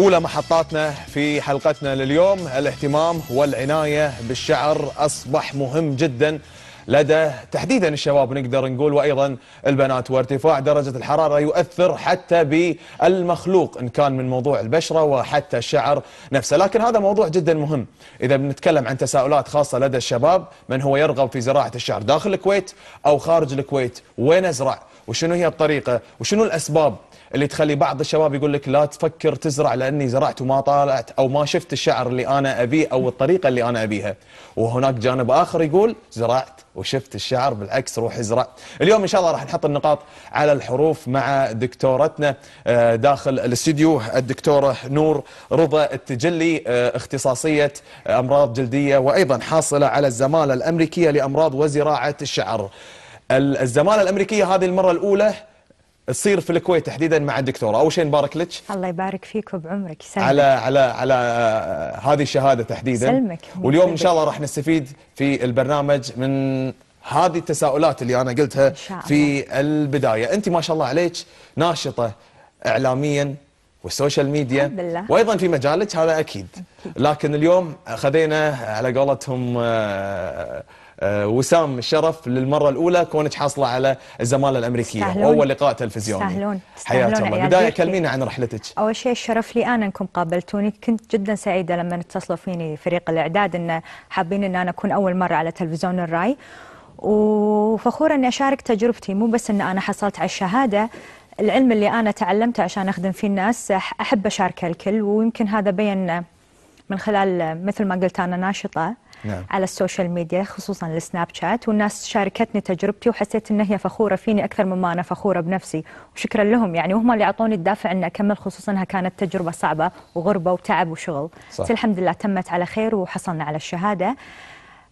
أولى محطاتنا في حلقتنا لليوم الاهتمام والعناية بالشعر أصبح مهم جدا لدى تحديدا الشباب نقدر نقول وأيضا البنات وارتفاع درجة الحرارة يؤثر حتى بالمخلوق إن كان من موضوع البشرة وحتى الشعر نفسه لكن هذا موضوع جدا مهم إذا بنتكلم عن تساؤلات خاصة لدى الشباب من هو يرغب في زراعة الشعر داخل الكويت أو خارج الكويت وين أزرع وشنو هي الطريقة وشنو الأسباب اللي تخلي بعض الشباب يقول لك لا تفكر تزرع لاني زرعت وما طالعت او ما شفت الشعر اللي انا ابيه او الطريقه اللي انا ابيها وهناك جانب اخر يقول زرعت وشفت الشعر بالعكس روح ازرع اليوم ان شاء الله راح نحط النقاط على الحروف مع دكتورتنا آه، داخل الاستديو الدكتوره نور رضا التجلي آه، اختصاصيه آه، امراض جلديه وايضا حاصله على الزماله الامريكيه لامراض وزراعه الشعر الزماله الامريكيه هذه المره الاولى تصير في الكويت تحديدا مع الدكتوره اول شيء نبارك لك الله يبارك فيك وبعمرك يسلمك على على على آه، هذه الشهاده تحديدا سلمك واليوم ان شاء الله راح نستفيد في البرنامج من هذه التساؤلات اللي انا قلتها إن في البدايه انت ما شاء الله عليك ناشطه اعلاميا والسوشيال ميديا الحمد لله. وايضا في مجالك هذا اكيد لكن اليوم خذينا على قولتهم آه، آه، وسام الشرف للمره الاولى كونك حاصله على الزماله الامريكيه سهلون. واول لقاء تلفزيوني سهلون. سهلون حياة الله بدايه كلمينا عن رحلتك اول شيء الشرف لي انا انكم قابلتوني كنت جدا سعيده لما اتصلوا فيني فريق الاعداد ان حابين ان انا اكون اول مره على تلفزيون الراي وفخوره اني اشارك تجربتي مو بس ان انا حصلت على الشهاده العلم اللي أنا تعلمته عشان أخدم فيه الناس أحب أشاركه الكل ويمكن هذا بين من خلال مثل ما قلت أنا ناشطة نعم. على السوشيال ميديا خصوصا السناب شات والناس شاركتني تجربتي وحسيت ان هي فخوره فيني اكثر مما انا فخوره بنفسي وشكرا لهم يعني وهم اللي اعطوني الدافع اني اكمل خصوصا انها كانت تجربه صعبه وغربه وتعب وشغل صح. الحمد لله تمت على خير وحصلنا على الشهاده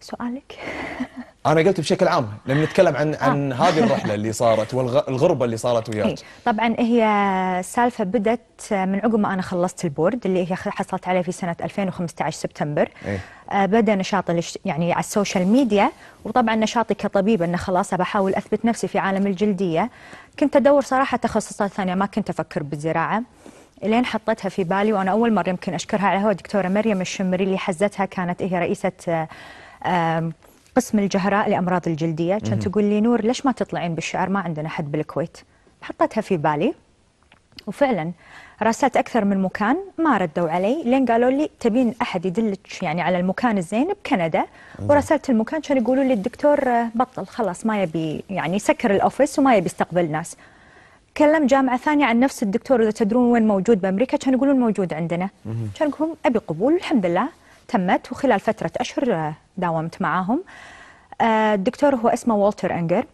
سؤالك انا قلت بشكل عام لما نتكلم عن آه. عن هذه الرحله اللي صارت والغربه اللي صارت وياك إيه. طبعا هي السالفه بدت من عقب ما انا خلصت البورد اللي هي حصلت عليه في سنه 2015 سبتمبر إيه؟ آه بدا نشاطي يعني على السوشيال ميديا وطبعا نشاطي كطبيب انه خلاص بحاول اثبت نفسي في عالم الجلديه كنت ادور صراحه تخصصات ثانيه ما كنت افكر بالزراعه لين حطيتها في بالي وانا اول مره يمكن اشكرها على هو الدكتوره مريم الشمري اللي حزتها كانت هي رئيسه آه، قسم الجهراء لامراض الجلديه كانت تقول لي نور ليش ما تطلعين بالشعر ما عندنا حد بالكويت حطتها في بالي وفعلا راسلت اكثر من مكان ما ردوا علي لين قالوا لي تبين احد يدلك يعني على المكان الزين بكندا وراسلت المكان كانوا يقولوا لي الدكتور آه، بطل خلاص ما يبي يعني سكر الاوفيس وما يبي يستقبل ناس كلم جامعه ثانيه عن نفس الدكتور اذا تدرون وين موجود بامريكا كانوا يقولون موجود عندنا كانوا يقولون ابي قبول الحمد لله تمت وخلال فترة أشهر آه، داومت معاهم آه، الدكتور هو اسمه والتر أنجر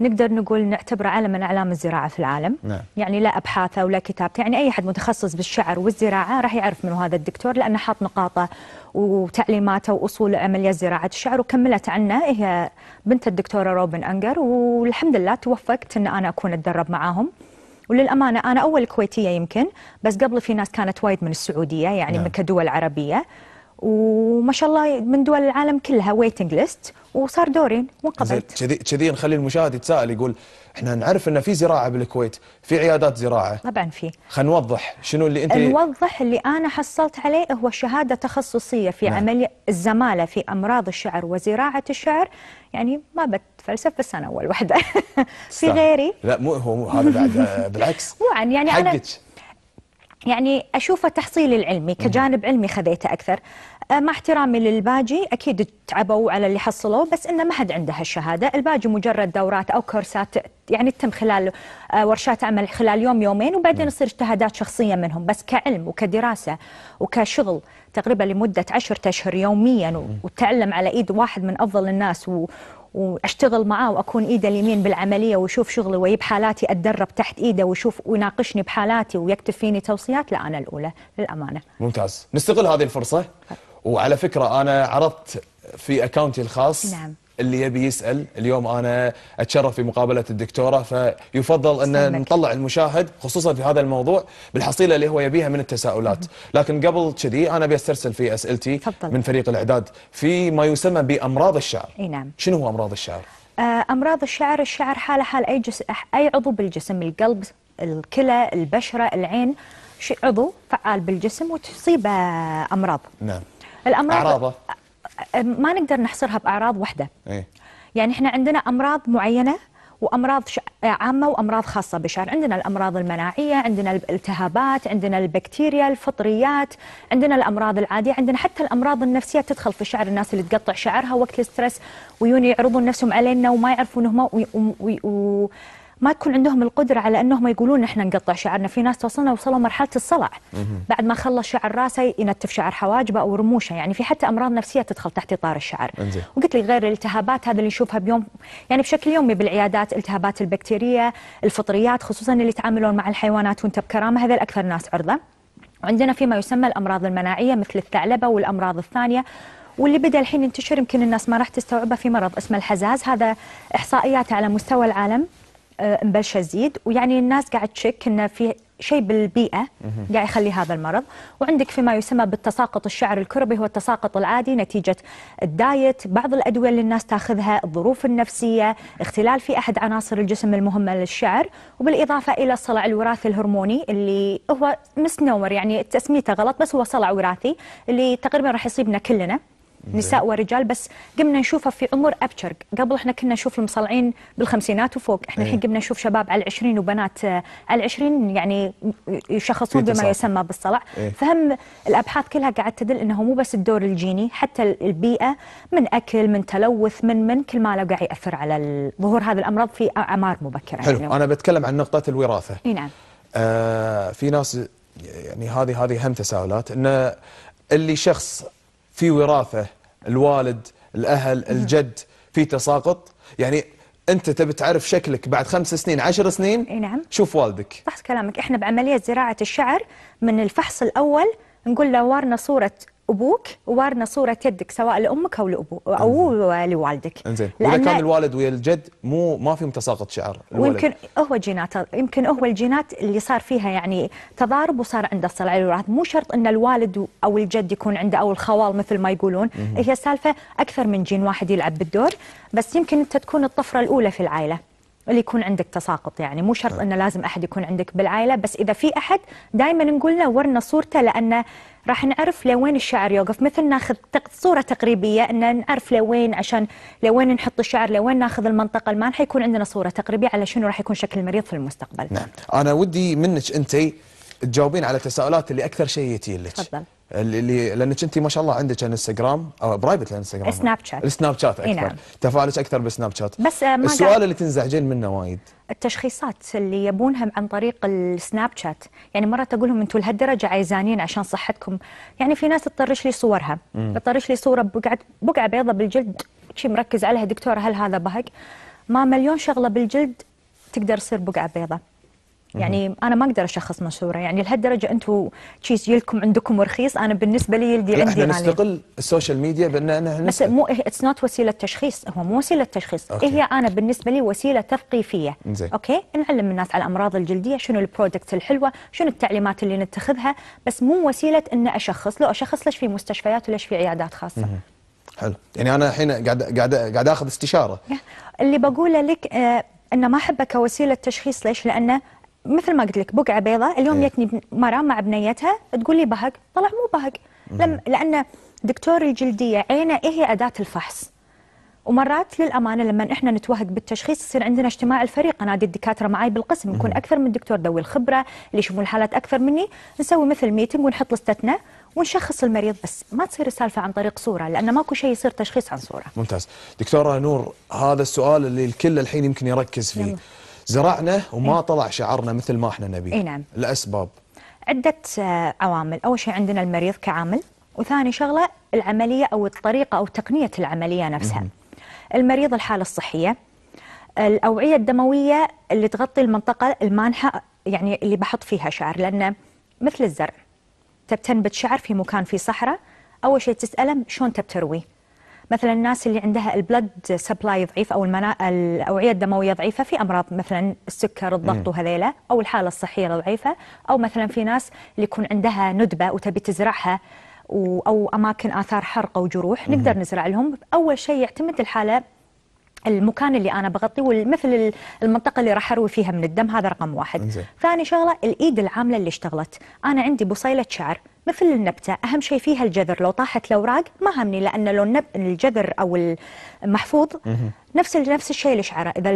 نقدر نقول نعتبره علم من اعلام الزراعه في العالم نعم. يعني لا ابحاثه ولا كتابته يعني اي احد متخصص بالشعر والزراعه راح يعرف منه هذا الدكتور لانه حاط نقاطه وتعليماته واصول عمليه زراعه الشعر وكملت عنه هي بنت الدكتوره روبن انجر والحمد لله توفقت ان انا اكون اتدرب معاهم وللامانه انا اول كويتيه يمكن بس قبل في ناس كانت وايد من السعوديه يعني نعم. من كدول عربيه وما شاء الله من دول العالم كلها ويتنج ليست وصار دوري وانقبلت كذي كذي نخلي المشاهد يتساءل يقول احنا نعرف ان في زراعه بالكويت في عيادات زراعه طبعا في خلينا نوضح شنو اللي انت نوضح اللي انا حصلت عليه هو شهاده تخصصيه في نعم. عمليه الزماله في امراض الشعر وزراعه الشعر يعني ما بتفلسف بس انا اول وحده في غيري لا مو هو هذا بعد آه، بالعكس طبعا يعني حقك. انا يعني أشوفه تحصيل العلمي كجانب علمي خذيته أكثر آه، مع احترامي للباجي أكيد تعبوا على اللي حصلوه بس إنه ما حد عنده هالشهادة الباجي مجرد دورات أو كورسات يعني تتم خلال آه، ورشات عمل خلال يوم يومين وبعدين يصير اجتهادات شخصية منهم بس كعلم وكدراسة وكشغل تقريبا لمدة عشرة أشهر يوميا وتعلم على إيد واحد من أفضل الناس واشتغل معاه واكون ايده اليمين بالعمليه ويشوف شغلي ويجيب حالاتي اتدرب تحت ايده ويشوف ويناقشني بحالاتي ويكتب فيني توصيات لا انا الاولى للامانه. ممتاز، نستغل هذه الفرصه طيب. وعلى فكره انا عرضت في اكونتي الخاص نعم اللي يبي يسال اليوم انا اتشرف في مقابله الدكتوره فيفضل ان نطلع المشاهد خصوصا في هذا الموضوع بالحصيله اللي هو يبيها من التساؤلات لكن قبل كذي انا استرسل في اسئلتي فضل. من فريق الاعداد في ما يسمى بامراض الشعر اي نعم شنو هو امراض الشعر آه، امراض الشعر الشعر حاله حال اي جس... اي عضو بالجسم القلب الكلى البشره العين شيء عضو فعال بالجسم وتصيبه امراض نعم الامراض اعراضه أه، ما نقدر نحصرها باعراض واحده أي. يعني احنا عندنا امراض معينه وامراض آه، عامه وامراض خاصه بالشعر، عندنا الامراض المناعيه، عندنا الالتهابات، عندنا البكتيريا، الفطريات، عندنا الامراض العاديه، عندنا حتى الامراض النفسيه تدخل في شعر الناس اللي تقطع شعرها وقت الستريس ويوني يعرضون نفسهم علينا وما يعرفون هم و... و... و... ما تكون عندهم القدره على انهم يقولون احنا نقطع شعرنا، في ناس توصلنا وصلوا مرحله الصلع بعد ما خلص شعر راسه ينتف شعر حواجبه او رموشه، يعني في حتى امراض نفسيه تدخل تحت اطار الشعر. وقلت لي غير الالتهابات هذا اللي نشوفها بيوم يعني بشكل يومي بالعيادات التهابات البكتيريه، الفطريات خصوصا اللي يتعاملون مع الحيوانات وانت بكرامه هذا اكثر ناس عرضه. وعندنا فيما يسمى الامراض المناعيه مثل الثعلبه والامراض الثانيه واللي بدا الحين ينتشر يمكن الناس ما راح تستوعبه في مرض اسمه الحزاز هذا احصائيات على مستوى العالم آه، مبلشه تزيد ويعني الناس قاعد تشك ان في شيء بالبيئه قاعد يخلي هذا المرض وعندك فيما يسمى بالتساقط الشعر الكربي هو التساقط العادي نتيجه الدايت بعض الادويه اللي الناس تاخذها الظروف النفسيه اختلال في احد عناصر الجسم المهمه للشعر وبالاضافه الى الصلع الوراثي الهرموني اللي هو مسنور يعني تسميته غلط بس هو صلع وراثي اللي تقريبا راح يصيبنا كلنا نساء نعم. ورجال بس قمنا نشوفها في عمر ابشر قبل احنا كنا نشوف المصلعين بالخمسينات وفوق احنا الحين إيه. قمنا نشوف شباب على العشرين وبنات على العشرين يعني يشخصون بما يسمى بالصلع إيه؟ فهم الابحاث كلها قاعد تدل انه مو بس الدور الجيني حتى البيئه من اكل من تلوث من من كل ما له قاعد ياثر على ظهور هذا الامراض في اعمار مبكره حلو يعني انا بتكلم عن نقطه الوراثه اي نعم آه في ناس يعني هذه هذه هم تساؤلات انه اللي شخص في وراثه الوالد الأهل الجد في تساقط يعني انت تبي تعرف شكلك بعد خمس سنين عشر سنين اي نعم شوف والدك صح كلامك احنا بعمليه زراعه الشعر من الفحص الاول نقول له ورنا صوره ابوك وورنا صوره يدك سواء لامك او لابوك او لوالدك انزين واذا كان الوالد ويا الجد مو ما في متساقط شعر الولد. ويمكن هو جينات يمكن هو الجينات اللي صار فيها يعني تضارب وصار عنده صلع الوراث مو شرط ان الوالد او الجد يكون عنده او الخوال مثل ما يقولون مم. هي سالفه اكثر من جين واحد يلعب بالدور بس يمكن انت تكون الطفره الاولى في العائله اللي يكون عندك تساقط يعني مو شرط آه. انه لازم احد يكون عندك بالعائله بس اذا في احد دائما نقول له ورنا صورته لانه راح نعرف لوين الشعر يوقف مثل ناخذ صوره تقريبيه ان نعرف لوين عشان لوين نحط الشعر لوين ناخذ المنطقه المان حيكون عندنا صوره تقريبيه على شنو راح يكون شكل المريض في المستقبل نعم انا ودي منك انت تجاوبين على التساؤلات اللي اكثر شيء يتيلك لك تفضل اللي لانك انت ما شاء الله عندك انستغرام او برايفت الانستغرام سناب شات السناب شات اكثر نعم. تفاعلك اكثر بالسناب شات بس آه، ما السؤال اللي تنزعجين منه وايد التشخيصات اللي يبونها عن طريق السناب شات يعني مرات اقول لهم انتم لهالدرجه عايزانين عشان صحتكم يعني في ناس تطرش لي صورها تطرش لي صوره بقعه بقعه بيضه بالجلد شي مركز عليها دكتوره هل هذا بهق ما مليون شغله بالجلد تقدر تصير بقعه بيضه يعني انا ما اقدر اشخص مشهوره يعني لهالدرجه انتم تشيز يلكم عندكم رخيص انا بالنسبه لي يلدي عندي احنا نستقل السوشيال ميديا بان انا بس مو اتس إيه، نوت وسيله تشخيص هو مو وسيله تشخيص إيه أوكي. هي انا بالنسبه لي وسيله تثقيفيه اوكي نعلم الناس على الامراض الجلديه شنو البرودكتس الحلوه شنو التعليمات اللي نتخذها بس مو وسيله ان اشخص لو اشخص ليش في مستشفيات وليش في عيادات خاصه مم. حلو يعني انا الحين قاعد قاعد قاعد اخذ استشاره اللي بقوله لك آه انه ما احبه كوسيله تشخيص ليش لانه مثل ما قلت لك بقعه بيضاء اليوم إيه. جتني مره مع بنيتها تقول لي بهق طلع مو بهق لم لان دكتور الجلديه عينه إيه هي اداه الفحص ومرات للامانه لما احنا نتوهق بالتشخيص يصير عندنا اجتماع الفريق انادي الدكاتره معي بالقسم يكون اكثر من دكتور ذوي الخبره اللي يشوفون الحالات اكثر مني نسوي مثل ميتنج ونحط لستنا ونشخص المريض بس ما تصير السالفه عن طريق صوره لان ماكو شيء يصير تشخيص عن صوره ممتاز دكتوره نور هذا السؤال اللي الكل الحين يمكن يركز فيه يلا. زرعنا وما إيه. طلع شعرنا مثل ما احنا نبي اي نعم الاسباب عده آه، عوامل اول شيء عندنا المريض كعامل وثاني شغله العمليه او الطريقه او تقنيه العمليه نفسها مم. المريض الحاله الصحيه الاوعيه الدمويه اللي تغطي المنطقه المانحه يعني اللي بحط فيها شعر لان مثل الزرع تبتنبت شعر في مكان في صحراء اول شيء تساله شلون تبترويه مثلا الناس اللي عندها البلد سبلاي ضعيف او المنا... الاوعيه الدمويه ضعيفه في امراض مثلا السكر الضغط وهذيلا او الحاله الصحيه ضعيفه او مثلا في ناس اللي يكون عندها ندبه وتبي تزرعها او اماكن اثار او وجروح نقدر نزرع لهم اول شيء يعتمد الحاله المكان اللي انا بغطيه ومثل المنطقه اللي راح اروي فيها من الدم هذا رقم واحد ثاني شغله الايد العامله اللي اشتغلت انا عندي بصيله شعر مثل النبتة أهم شيء فيها الجذر لو طاحت الأوراق ما همني لأن لو النب... الجذر أو المحفوظ نفس نفس الشيء الشعر إذا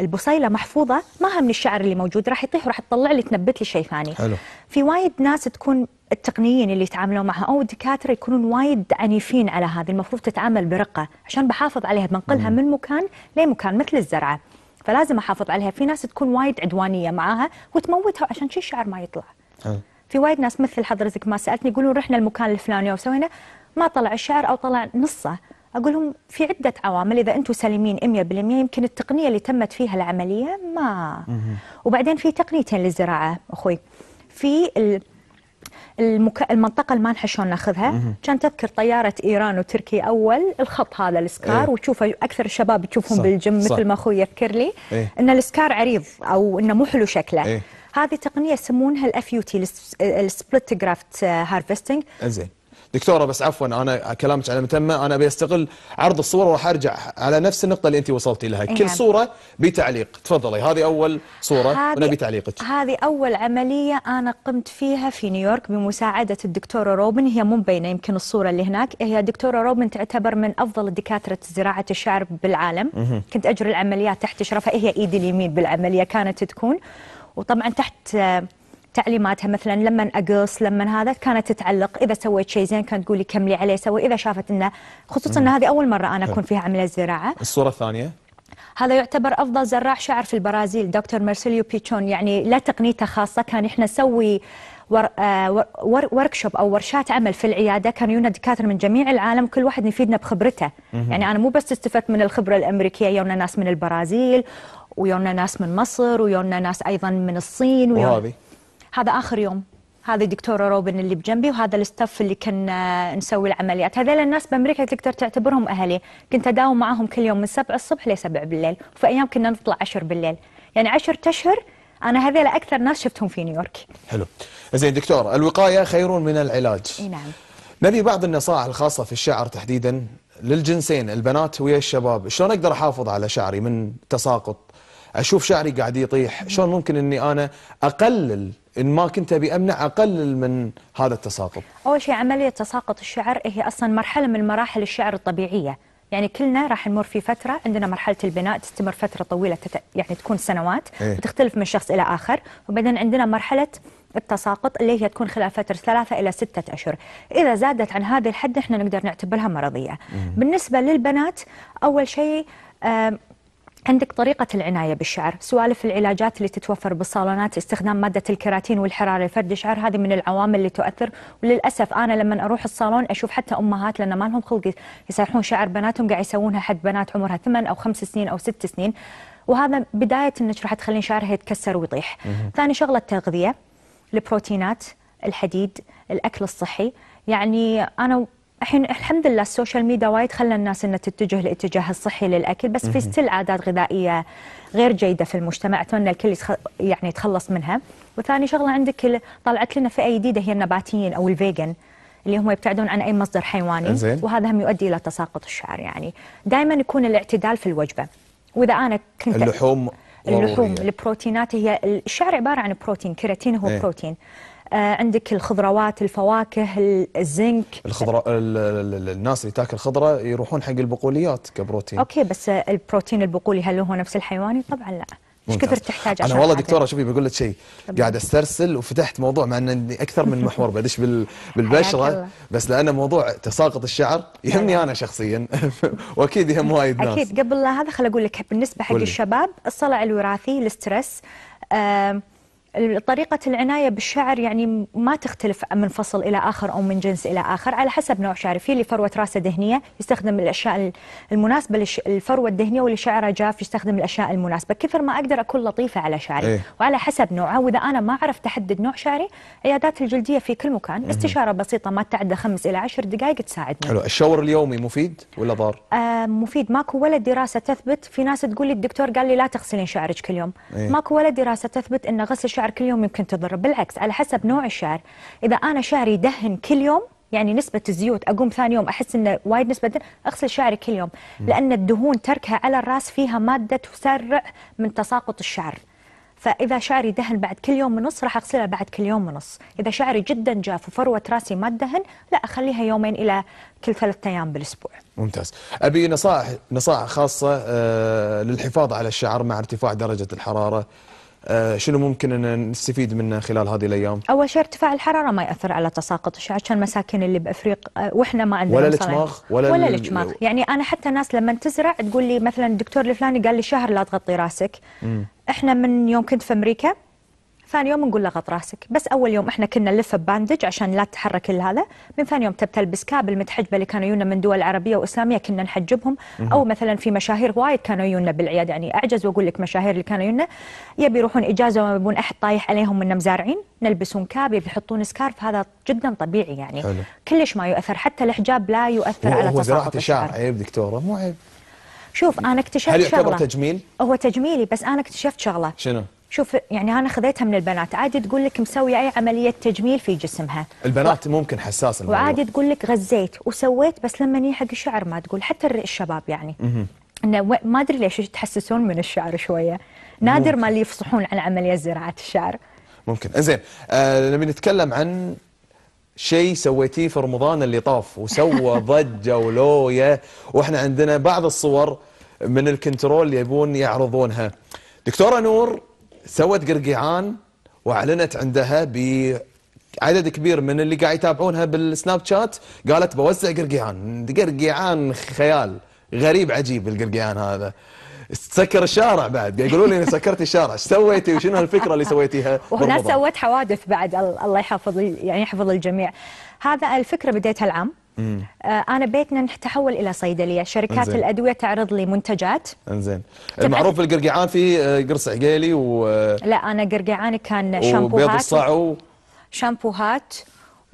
البصيلة محفوظة ما همني الشعر اللي موجود راح يطيح وراح تطلع لي تنبت لي شيء ثاني حلو. في وايد ناس تكون التقنيين اللي يتعاملون معها او الدكاتره يكونون وايد عنيفين على هذه المفروض تتعامل برقه عشان بحافظ عليها بنقلها من مكان لمكان مثل الزرعه فلازم احافظ عليها في ناس تكون وايد عدوانيه معاها وتموتها عشان شيء الشعر ما يطلع حلو. في وايد ناس مثل حضرتك ما سالتني يقولون رحنا المكان الفلاني وسوينا ما طلع الشعر او طلع نصه اقول لهم في عده عوامل اذا انتم سليمين 100% يمكن التقنيه اللي تمت فيها العمليه ما وبعدين في تقنيتين للزراعه اخوي في المك... المنطقة اللي ما نحشون ناخذها كان تذكر طيارة إيران وتركيا أول الخط هذا السكار إيه؟ وتشوف أكثر الشباب تشوفهم بالجم مثل ما أخوي يذكر لي إيه؟ أن السكار عريض أو أنه مو حلو شكله إيه؟ هذه تقنيه يسمونها الاف يو تي السبلت جرافت هارفستنج زين دكتوره بس عفوا انا كلامك على متمه انا بيستغل عرض الصوره وراح ارجع على نفس النقطه اللي انت وصلتي لها نعم. كل صوره بتعليق تفضلي هذه اول صوره ونبي تعليقك هذه اول عمليه انا قمت فيها في نيويورك بمساعده الدكتوره روبن هي مو مبينه يمكن الصوره اللي هناك هي الدكتوره روبن تعتبر من افضل دكاتره زراعه الشعر بالعالم مه. كنت اجري العمليات تحت اشرافها هي ايدي اليمين بالعمليه كانت تكون وطبعا تحت آه، تعليماتها مثلا لما اقص لما هذا كانت تتعلق اذا سويت شيء زين كانت تقول لي كملي عليه سوي اذا شافت انه خصوصا ان هذه اول مره انا اكون فيها عمليه زراعه الصوره الثانيه هذا يعتبر افضل زراع شعر في البرازيل دكتور مارسيليو بيتشون يعني لا تقنيته خاصه كان احنا نسوي ور... شوب آه، وركشوب او ورشات عمل في العياده كان يونا دكاتره من جميع العالم كل واحد يفيدنا بخبرته يعني انا مو بس استفدت من الخبره الامريكيه يونا ناس من البرازيل ويونا ناس من مصر ويونا ناس ايضا من الصين وهذه هذا اخر يوم هذه الدكتوره روبن اللي بجنبي وهذا الستاف اللي كنا آه، نسوي العمليات هذول الناس بامريكا تقدر تعتبرهم اهلي كنت اداوم معاهم كل يوم من 7 الصبح ل 7 بالليل وفي ايام كنا نطلع 10 بالليل يعني 10 اشهر انا هذول اكثر ناس شفتهم في نيويورك حلو زين دكتور الوقايه خير من العلاج اي نعم نبي بعض النصائح الخاصه في الشعر تحديدا للجنسين البنات ويا الشباب شلون اقدر احافظ على شعري من تساقط اشوف شعري قاعد يطيح شلون ممكن اني انا اقلل ان ما كنت ابي امنع اقلل من هذا التساقط اول شيء عمليه تساقط الشعر هي اصلا مرحله من مراحل الشعر الطبيعيه يعني كلنا راح نمر في فتره عندنا مرحله البناء تستمر فتره طويله تت... يعني تكون سنوات إيه؟ وتختلف من شخص الى اخر وبعدين عندنا مرحله التساقط اللي هي تكون خلال فترة ثلاثة إلى ستة أشهر إذا زادت عن هذه الحد إحنا نقدر نعتبرها مرضية مم. بالنسبة للبنات أول شيء عندك طريقة العناية بالشعر سوالف العلاجات اللي تتوفر بالصالونات استخدام مادة الكيراتين والحرارة لفرد الشعر هذه من العوامل اللي تؤثر وللأسف أنا لما أروح الصالون أشوف حتى أمهات لأن ما لهم خلق يسرحون شعر بناتهم قاعد يسوونها حد بنات عمرها ثمان أو خمس سنين أو ست سنين وهذا بداية أنك راح تخلين شعرها يتكسر ويطيح ثاني شغلة التغذية البروتينات الحديد الأكل الصحي يعني أنا الحين الحمد لله السوشيال ميديا وايد خلى الناس انها تتجه الاتجاه الصحي للاكل بس في ستيل عادات غذائيه غير جيده في المجتمع اتمنى الكل يعني يتخلص منها وثاني شغله عندك طلعت لنا فئه جديده هي النباتيين او الفيجن اللي هم يبتعدون عن اي مصدر حيواني زين. وهذا هم يؤدي الى تساقط الشعر يعني دائما يكون الاعتدال في الوجبه واذا انا كنت اللحوم اللحوم البروتينات هي الشعر عباره عن بروتين كيراتين هو ايه. بروتين آه، عندك الخضروات الفواكه الزنك الخضراء الناس اللي تاكل خضره يروحون حق البقوليات كبروتين اوكي بس البروتين البقولي هل هو نفس الحيواني طبعا لا ايش كثر تحتاج انا والله دكتوره شوفي بقول لك شيء قاعد استرسل وفتحت موضوع مع اني اكثر من محور بدش بال... بالبشره بس لان موضوع تساقط الشعر يهمني انا شخصيا واكيد يهم وايد ناس اكيد قبل لا هذا خل اقول لك بالنسبه حق الشباب الصلع الوراثي الاسترس طريقة العناية بالشعر يعني ما تختلف من فصل إلى آخر أو من جنس إلى آخر على حسب نوع شعره في اللي فروة راسه دهنية يستخدم الأشياء المناسبة للفروة الدهنية واللي شعره جاف يستخدم الأشياء المناسبة كثر ما أقدر أكون لطيفة على شعري إيه؟ وعلى حسب نوعه وإذا أنا ما عرفت أحدد نوع شعري عيادات الجلدية في كل مكان استشارة بسيطة ما تعدى خمس إلى عشر دقائق تساعدني حلو الشاور اليومي مفيد ولا ضار؟ آه مفيد ماكو ولا دراسة تثبت في ناس تقول لي الدكتور قال لي لا تغسلين شعرك كل يوم إيه؟ ماكو ولا دراسة تثبت أن غسل الشعر كل يوم يمكن تضر بالعكس على حسب نوع الشعر اذا انا شعري دهن كل يوم يعني نسبة الزيوت أقوم ثاني يوم أحس إنه وايد نسبة دهن أغسل شعري كل يوم لأن الدهون تركها على الرأس فيها مادة تسرع من تساقط الشعر فاذا شعري دهن بعد كل يوم ونص راح اغسلها بعد كل يوم ونص اذا شعري جدا جاف وفروه راسي ما تدهن لا اخليها يومين الى كل ثلاثة ايام بالاسبوع ممتاز ابي نصائح نصائح خاصه آه، للحفاظ على الشعر مع ارتفاع درجه الحراره آه، شنو ممكن ان نستفيد منه خلال هذه الايام؟ اول شيء ارتفاع الحراره ما ياثر على تساقط الشعاع، عشان المساكن اللي بافريق آه، واحنا ما عندنا ولا الجماغ ولا ولا الجماغ، يعني انا حتى ناس لما تزرع تقول لي مثلا الدكتور الفلاني قال لي شهر لا تغطي راسك. م. احنا من يوم كنت في امريكا ثاني يوم نقول له غط راسك بس اول يوم احنا كنا نلف بباندج عشان لا تتحرك كل هذا من ثاني يوم تبتل تلبس كابل متحجبه اللي كانوا يجونا من دول عربيه واسلاميه كنا نحجبهم او مثلا في مشاهير وايد كانوا يجونا بالعياده يعني اعجز واقول لك مشاهير اللي كانوا يجونا يبي يروحون اجازه وما يبون احد طايح عليهم من مزارعين نلبسون يبي يحطون سكارف هذا جدا طبيعي يعني حلو. كلش ما يؤثر حتى الحجاب لا يؤثر على هو زراعه الشعر عيب دكتوره مو عيب شوف انا اكتشفت هل يعتبر شغله تجميل؟ هو تجميلي بس انا اكتشفت شغله شنو؟ شوف يعني انا خذيتها من البنات عادي تقول لك مسويه اي عمليه تجميل في جسمها البنات و... ممكن حساسه وعادي تقول لك غزيت وسويت بس لما يجي حق الشعر ما تقول حتى الشباب يعني انه ما ادري ليش يتحسسون من الشعر شويه نادر ممكن. ما اللي يفصحون عن عمليه زراعه الشعر ممكن زين آه نبي نتكلم عن شيء سويتيه في رمضان اللي طاف وسوى ضجه ولويه واحنا عندنا بعض الصور من الكنترول يبون يعرضونها دكتوره نور سوت قرقيعان واعلنت عندها بعدد كبير من اللي قاعد يتابعونها بالسناب شات قالت بوزع قرقيعان قرقيعان خيال غريب عجيب القرقيعان هذا سكر الشارع بعد يقولوا لي سكرت الشارع ايش سويتي وشنو الفكره اللي سويتيها وهنا سوت حوادث بعد الله يحفظ يعني يحفظ الجميع هذا الفكره بديتها العام آه انا بيتنا تحول الى صيدليه شركات انزين. الادويه تعرض لي منتجات انزين المعروف القرقيعان في آه، قرص عقيلي و آه، لا انا قرقعاني كان شامبوهات وبيض الصعو شامبوهات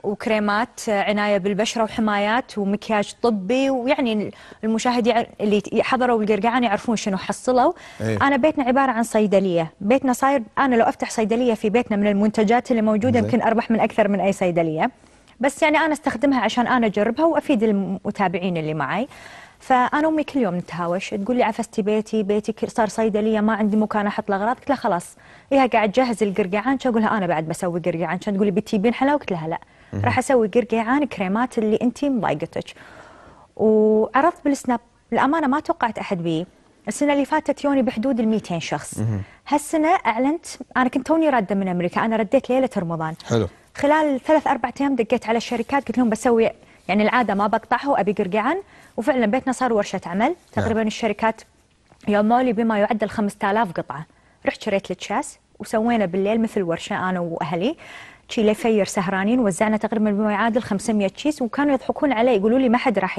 وكريمات آه، عنايه بالبشره وحمايات ومكياج طبي ويعني المشاهد اللي حضروا القرقعان يعرفون شنو حصلوا ايه؟ انا بيتنا عباره عن صيدليه بيتنا صاير انا لو افتح صيدليه في بيتنا من المنتجات اللي موجوده يمكن اربح من اكثر من اي صيدليه بس يعني انا استخدمها عشان انا اجربها وافيد المتابعين اللي معي فانا امي كل يوم نتهاوش تقول لي عفستي بيتي بيتي صار صيدليه ما عندي مكان احط الاغراض قلت لها خلاص هي إيه، قاعد تجهز القرقعان اقول لها انا بعد بسوي قرقعان كان تقول لي بتجيبين حلاوه قلت لها لا راح اسوي قرقعان كريمات اللي انت مضايقتك وعرضت بالسناب الامانه ما توقعت احد بيه السنه اللي فاتت يوني بحدود ال 200 شخص هالسنه اعلنت انا كنت توني راده من امريكا انا رديت ليله رمضان حلو خلال ثلاث أربع أيام دقيت على الشركات قلت لهم بسوي يعني العادة ما بقطعها وأبي قرقعان وفعلا بيتنا صار ورشة عمل نعم. تقريبا الشركات يوموا لي بما يعدل 5000 قطعة رحت شريت التشاس وسوينا بالليل مثل ورشة أنا وأهلي شي لفير سهرانين وزعنا تقريبا بما يعادل 500 تشيس وكانوا يضحكون علي يقولوا لي ما حد راح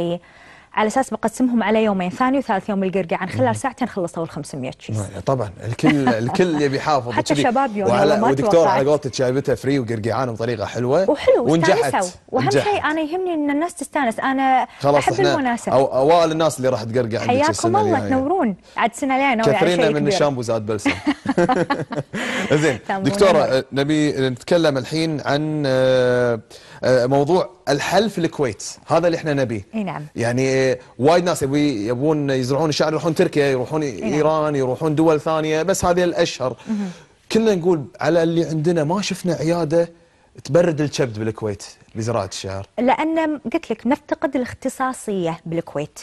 على اساس بقسمهم على يومين ثاني وثالث يوم عن خلال ساعتين خلصوا ال 500 شيز طبعا الكل الكل يبي يحافظ حتى شباب يوم وعلى ودكتور على قولتك شايبتها فري وقرقعان بطريقه حلوه وحلو ونجحت واهم شيء انا يهمني ان الناس تستانس انا خلاص احب المناسبه أو اوائل الناس اللي راح تقرقع حياكم الله تنورون عاد السنه الجايه ناوي على شيء من الشامبو زاد بلسم زين دكتوره نبي نتكلم الحين عن آه، آه، موضوع الحل في الكويت هذا اللي احنا نبيه اي نعم يعني إيه، وايد ناس يبون يزرعون الشعر يروحون تركيا يروحون إيه نعم. ايران يروحون دول ثانيه بس هذه الاشهر كلنا نقول على اللي عندنا ما شفنا عياده تبرد الكبد بالكويت لزراعه الشعر لان قلت لك نفتقد الاختصاصيه بالكويت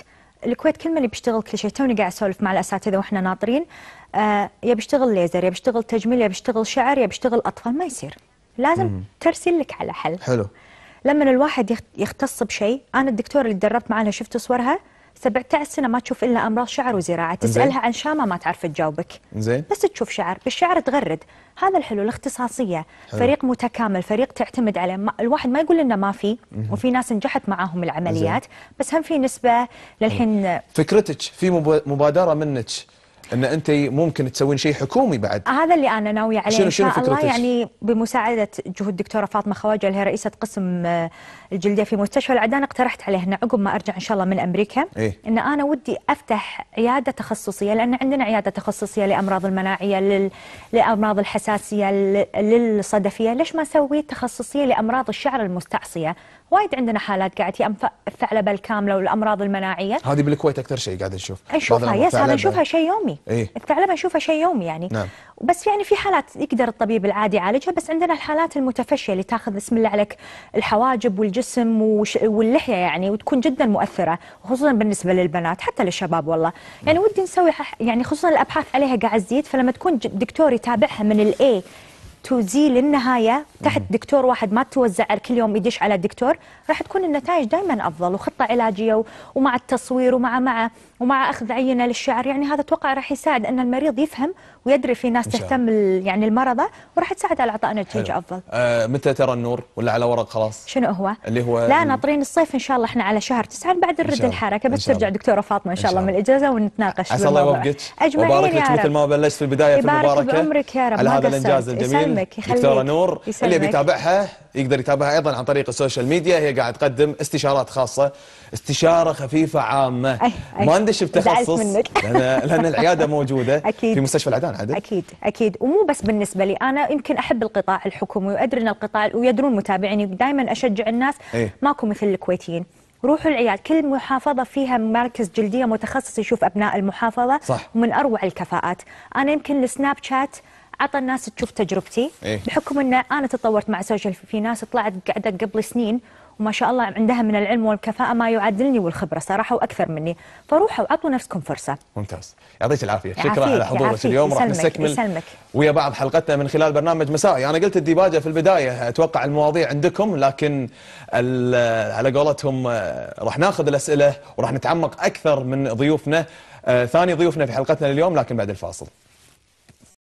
الكويت كل من اللي بيشتغل كل شيء توني قاعد اسولف مع الاساتذه واحنا ناطرين آه يا بيشتغل ليزر يا بيشتغل تجميل يا بيشتغل شعر يا بيشتغل اطفال ما يصير لازم ترسل لك على حل حلو لما الواحد يختص بشيء انا الدكتوره اللي تدربت معها شفت صورها 17 سنه ما تشوف الا امراض شعر وزراعه تسالها عن شامه ما تعرف تجاوبك زين بس تشوف شعر بالشعر تغرد هذا الحلو الاختصاصيه حلو. فريق متكامل فريق تعتمد عليه ما الواحد ما يقول انه ما في وفي ناس نجحت معاهم العمليات زي. بس هم في نسبه للحين فكرتك في مبادره منك ان انت ممكن تسوين شيء حكومي بعد هذا اللي انا ناويه عليه ان شاء الله يعني بمساعده جهود الدكتوره فاطمه خواجه اللي هي رئيسه قسم آه، الجلديه في مستشفى العدان اقترحت عليها ان عقب ما ارجع ان شاء الله من امريكا إيه؟ ان انا ودي افتح عياده تخصصيه لان عندنا عياده تخصصيه لامراض المناعيه لل... لامراض الحساسيه لل... للصدفيه ليش ما اسوي تخصصيه لامراض الشعر المستعصيه وايد عندنا حالات قاعد يأم الثعلبه الكامله والامراض المناعيه هذه بالكويت اكثر شيء قاعد نشوف نشوفها يس انا اشوفها شيء يومي إيه؟ الثعلبه اشوفها شيء يومي يعني نعم. بس يعني في حالات يقدر الطبيب العادي يعالجها بس عندنا الحالات المتفشيه اللي تاخذ بسم الله عليك الحواجب والجسم وش... واللحيه يعني وتكون جدا مؤثره خصوصا بالنسبه للبنات حتى للشباب والله يعني نعم. ودي نسوي يعني خصوصا الابحاث عليها قاعد تزيد فلما تكون دكتور يتابعها من الاي تزيل للنهايه تحت دكتور واحد ما توزع كل يوم يدش على دكتور راح تكون النتائج دائما افضل وخطه علاجيه ومع التصوير ومع مع ومع اخذ عينه للشعر يعني هذا اتوقع راح يساعد ان المريض يفهم ويدري في ناس تهتم يعني المرضى وراح تساعد على اعطاء نتيجه حلو. افضل. آه متى ترى النور ولا على ورق خلاص؟ شنو هو؟ اللي هو لا ناطرين الصيف ان شاء الله احنا على شهر تسعه بعد نرد الحركه بس ترجع دكتوره فاطمه ان شاء الله من الاجازه ونتناقش عسى الله يوفقك وبارك لك مثل ما بلشت في البدايه في المباركه بعمرك يا رب على هذا الانجاز الجميل يسلمك يخليك دكتوره نور يسلمك. اللي بيتابعها يقدر يتابعها ايضا عن طريق السوشيال ميديا هي قاعد تقدم استشارات خاصه استشاره خفيفه عامه أي أي. مهندس بتخصص لان لان العياده موجوده أكيد. في مستشفى العدان عدل اكيد اكيد ومو بس بالنسبه لي انا يمكن احب القطاع الحكومي وادري ان القطاع ويدرون متابعيني دائما اشجع الناس أي. ماكو مثل الكويتيين روحوا العيال كل محافظة فيها مركز جلدية متخصص يشوف أبناء المحافظة صح. ومن أروع الكفاءات أنا يمكن السناب شات عطى الناس تشوف تجربتي إيه؟ بحكم ان انا تطورت مع السوشيال في ناس طلعت قاعده قبل سنين وما شاء الله عندها من العلم والكفاءه ما يعادلني والخبره صراحه واكثر مني فروحوا اعطوا نفسكم فرصه ممتاز يعطيك العافيه شكرا على حضورك اليوم راح نستكمل يسلمك. ويا بعض حلقتنا من خلال برنامج مسائي انا قلت الديباجه في البدايه اتوقع المواضيع عندكم لكن على قولتهم آه، راح ناخذ الاسئله وراح نتعمق اكثر من ضيوفنا آه، ثاني ضيوفنا في حلقتنا اليوم لكن بعد الفاصل